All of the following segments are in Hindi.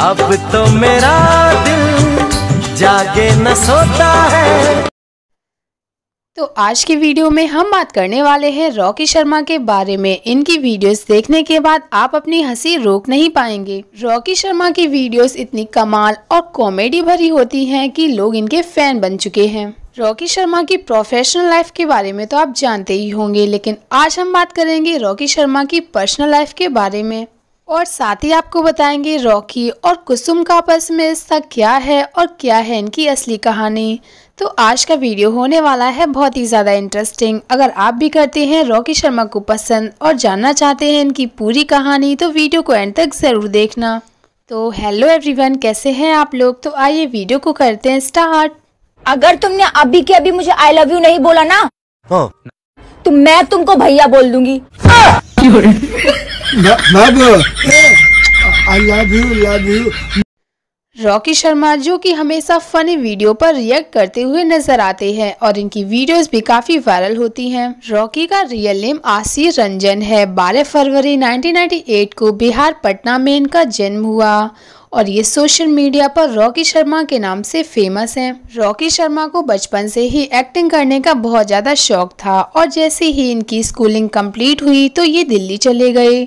अब तो मेरा दिल जागे न सोता है तो आज की वीडियो में हम बात करने वाले हैं रॉकी शर्मा के बारे में इनकी वीडियोस देखने के बाद आप अपनी हंसी रोक नहीं पाएंगे रॉकी शर्मा की वीडियोस इतनी कमाल और कॉमेडी भरी होती हैं कि लोग इनके फैन बन चुके हैं रॉकी शर्मा की प्रोफेशनल लाइफ के बारे में तो आप जानते ही होंगे लेकिन आज हम बात करेंगे रॉकी शर्मा की पर्सनल लाइफ के बारे में और साथ ही आपको बताएंगे रॉकी और कुसुम का आपस में रिश्ता क्या है और क्या है इनकी असली कहानी तो आज का वीडियो होने वाला है बहुत ही ज़्यादा इंटरेस्टिंग अगर आप भी करते हैं रॉकी शर्मा को पसंद और जानना चाहते हैं इनकी पूरी कहानी तो वीडियो को एंड तक ज़रूर देखना तो हेलो एवरीवन कैसे हैं आप लोग तो आइए वीडियो को करते हैं स्टार्ट अगर तुमने अभी के अभी मुझे आई लव यू नहीं बोला ना हाँ। तो मैं तुमको भैया बोल दूंगी रॉकी शर्मा जो कि हमेशा फनी वीडियो पर रिएक्ट करते हुए नजर आते हैं और इनकी वीडियोस भी काफी वायरल होती हैं। रॉकी का रियल नेम आशीष रंजन है 12 फरवरी 1998 को बिहार पटना में इनका जन्म हुआ और ये सोशल मीडिया पर रॉकी शर्मा के नाम से फेमस हैं रॉकी शर्मा को बचपन से ही एक्टिंग करने का बहुत ज़्यादा शौक था और जैसे ही इनकी स्कूलिंग कंप्लीट हुई तो ये दिल्ली चले गए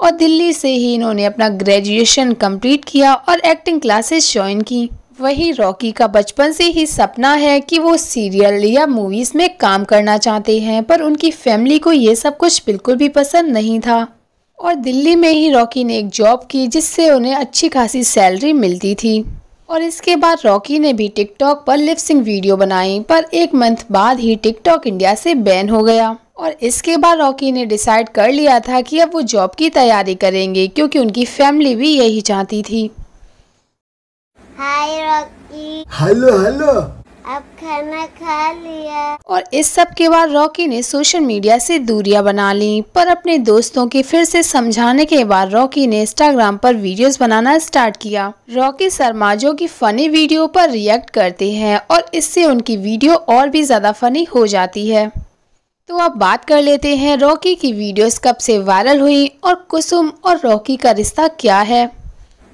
और दिल्ली से ही इन्होंने अपना ग्रेजुएशन कंप्लीट किया और एक्टिंग क्लासेस ज्वाइन की वही रॉकी का बचपन से ही सपना है कि वो सीरियल या मूवीज़ में काम करना चाहते हैं पर उनकी फैमिली को ये सब कुछ बिल्कुल भी पसंद नहीं था और दिल्ली में ही रॉकी ने एक जॉब की जिससे उन्हें अच्छी खासी सैलरी मिलती थी और इसके बाद रॉकी ने भी टिकटॉक पर लिपसिंग वीडियो बनाई पर एक मंथ बाद ही टिकटॉक इंडिया से बैन हो गया और इसके बाद रॉकी ने डिसाइड कर लिया था कि अब वो जॉब की तैयारी करेंगे क्योंकि उनकी फैमिली भी यही चाहती थी हाय रॉकी हेलो हेलो अब खाना खा लिया और इस सब के बाद रॉकी ने सोशल मीडिया से दूरियां बना ली पर अपने दोस्तों के फिर से समझाने के बाद रॉकी ने इंस्टाग्राम पर वीडियोस बनाना स्टार्ट किया रॉकी जो की फनी वीडियो पर रिएक्ट करते हैं और इससे उनकी वीडियो और भी ज्यादा फनी हो जाती है तो अब बात कर लेते हैं रॉकी की वीडियोस कब से वायरल हुई और कुसुम और रॉकी का रिश्ता क्या है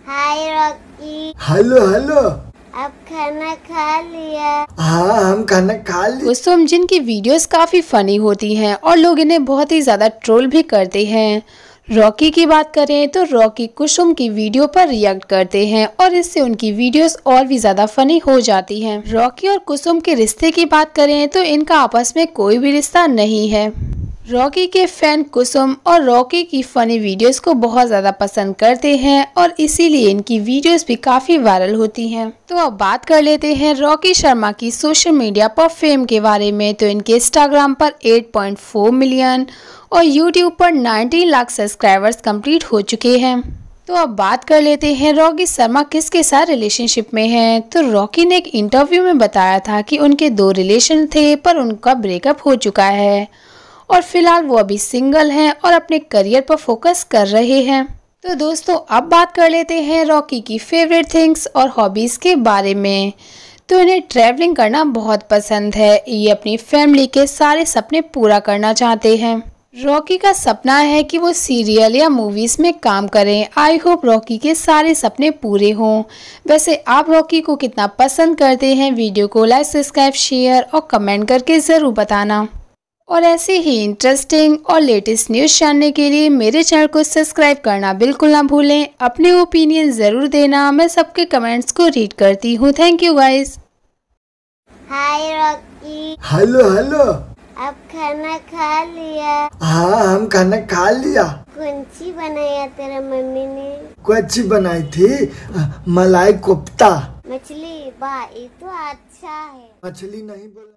हाय रॉकी हेलो हेलो अब खाना खा लिया हाँ हम खाना खा लिया दोस्तों जिनकी वीडियोस काफ़ी फनी होती हैं और लोग इन्हें बहुत ही ज़्यादा ट्रोल भी करते हैं रॉकी की बात करें तो रॉकी कुसुम की वीडियो पर रिएक्ट करते हैं और इससे उनकी वीडियोस और भी ज़्यादा फनी हो जाती हैं रॉकी और कुसुम के रिश्ते की बात करें तो इनका आपस में कोई भी रिश्ता नहीं है रॉकी के फैन कुसुम और रॉकी की फ़नी वीडियोस को बहुत ज़्यादा पसंद करते हैं और इसीलिए इनकी वीडियोस भी काफ़ी वायरल होती हैं तो अब बात कर लेते हैं रॉकी शर्मा की सोशल मीडिया पर फेम के बारे में तो इनके इंस्टाग्राम पर 8.4 मिलियन और यूट्यूब पर 90 लाख सब्सक्राइबर्स कंप्लीट हो चुके हैं तो अब बात कर लेते हैं रॉकी शर्मा किसके साथ रिलेशनशिप में हैं तो रॉकी ने एक इंटरव्यू में बताया था कि उनके दो रिलेशन थे पर उनका ब्रेकअप हो चुका है और फिलहाल वो अभी सिंगल हैं और अपने करियर पर फोकस कर रहे हैं तो दोस्तों अब बात कर लेते हैं रॉकी की फेवरेट थिंग्स और हॉबीज़ के बारे में तो इन्हें ट्रैवलिंग करना बहुत पसंद है ये अपनी फैमिली के सारे सपने पूरा करना चाहते हैं रॉकी का सपना है कि वो सीरियल या मूवीज़ में काम करें आई होप रॉकी के सारे सपने पूरे हों वैसे आप रॉकी को कितना पसंद करते हैं वीडियो को लाइक सब्सक्राइब शेयर और कमेंट करके ज़रूर बताना और ऐसे ही इंटरेस्टिंग और लेटेस्ट न्यूज़ जानने के लिए मेरे चैनल को सब्सक्राइब करना बिल्कुल ना भूलें अपने ओपिनियन ज़रूर देना मैं सबके कमेंट्स को रीड करती हूँ thank you guys hi Rocky hello hello अब खाना खा लिया हाँ हम खाना खा लिया कुंची बनाया तेरा मम्मी ने कुंची बनाई थी मलाई कोफ्ता मछली बा ये तो अच्छा है मछली नहीं बोला